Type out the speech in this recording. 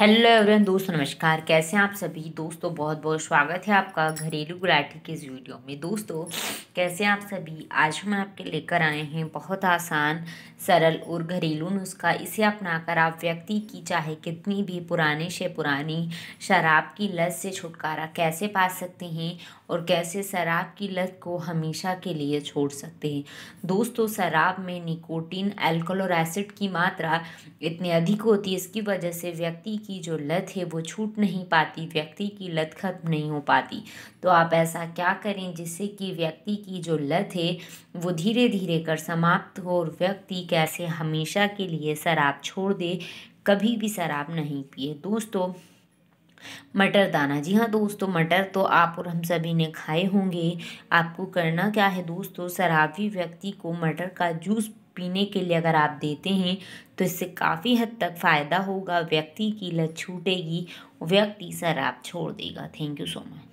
hello everyone दोस्तों नमस्कार कैसे हैं आप सभी दोस्तों बहुत बहुत स्वागत है आपका घरेलू गुलाटी के इस वीडियो में दोस्तों कैसे हैं आप सभी आज हम आपके लेकर आए हैं बहुत आसान सरल और घरेलू नुस्खा इसे अपनाकर आप व्यक्ति की चाहे कितनी भी पुराने से पुरानी शराब की लत से छुटकारा कैसे पा सकते हैं और कैसे शराब की लत को हमेशा के लिए छोड़ सकते हैं दोस्तों शराब में निकोटीन एल्कोलोर एसिड की मात्रा इतनी अधिक होती है इसकी वजह से व्यक्ति की की जो लत है वो छूट नहीं पाती व्यक्ति की लत खत्म नहीं हो पाती तो आप ऐसा क्या करें जिससे कि व्यक्ति की जो लत है वो धीरे धीरे कर समाप्त हो और व्यक्ति कैसे हमेशा के लिए शराब छोड़ दे कभी भी शराब नहीं पिए दोस्तों मटर दाना जी हाँ दोस्तों मटर तो आप और हम सभी ने खाए होंगे आपको करना क्या है दोस्तों शराबी व्यक्ति को मटर का जूस पीने के लिए अगर आप देते हैं तो इससे काफ़ी हद तक फ़ायदा होगा व्यक्ति की लत छूटेगी व्यक्ति शराब छोड़ देगा थैंक यू सो मच